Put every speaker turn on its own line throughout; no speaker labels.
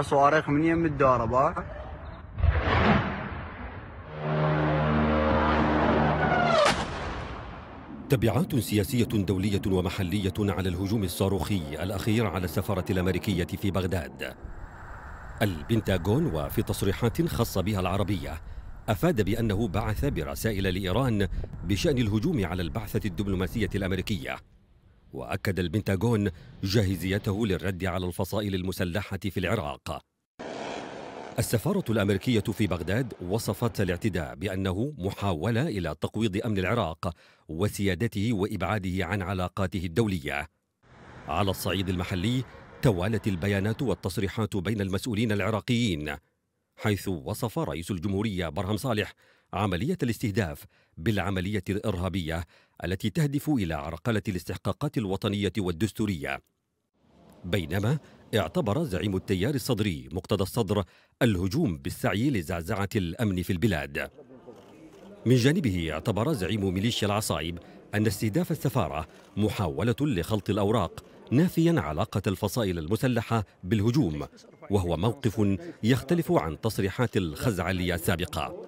صواريخ من يم الداربة
تبعات سياسية دولية ومحلية على الهجوم الصاروخي الأخير على السفارة الأمريكية في بغداد البنتاغون وفي تصريحات خاصة بها العربية أفاد بأنه بعث برسائل لإيران بشأن الهجوم على البعثة الدبلوماسية الأمريكية واكد البنتاغون جاهزيته للرد على الفصائل المسلحه في العراق السفاره الامريكيه في بغداد وصفت الاعتداء بانه محاوله الى تقويض امن العراق وسيادته وابعاده عن علاقاته الدوليه على الصعيد المحلي توالت البيانات والتصريحات بين المسؤولين العراقيين حيث وصف رئيس الجمهوريه برهم صالح عملية الاستهداف بالعملية الإرهابية التي تهدف إلى عرقلة الاستحقاقات الوطنية والدستورية بينما اعتبر زعيم التيار الصدري مقتدى الصدر الهجوم بالسعي لزعزعة الأمن في البلاد من جانبه اعتبر زعيم ميليشيا العصائب أن استهداف السفارة محاولة لخلط الأوراق نافيا علاقة الفصائل المسلحة بالهجوم وهو موقف يختلف عن تصريحات الخزعلية السابقة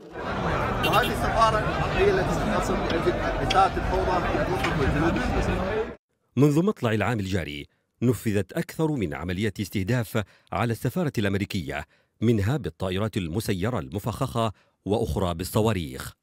وهذه السفاره هي التي ستصل بإثارة الفوضى في المنطقه والجنوب
منذ مطلع العام الجاري نفذت أكثر من عملية استهداف على السفارة الأمريكية منها بالطائرات المسيرة المفخخة وأخرى بالصواريخ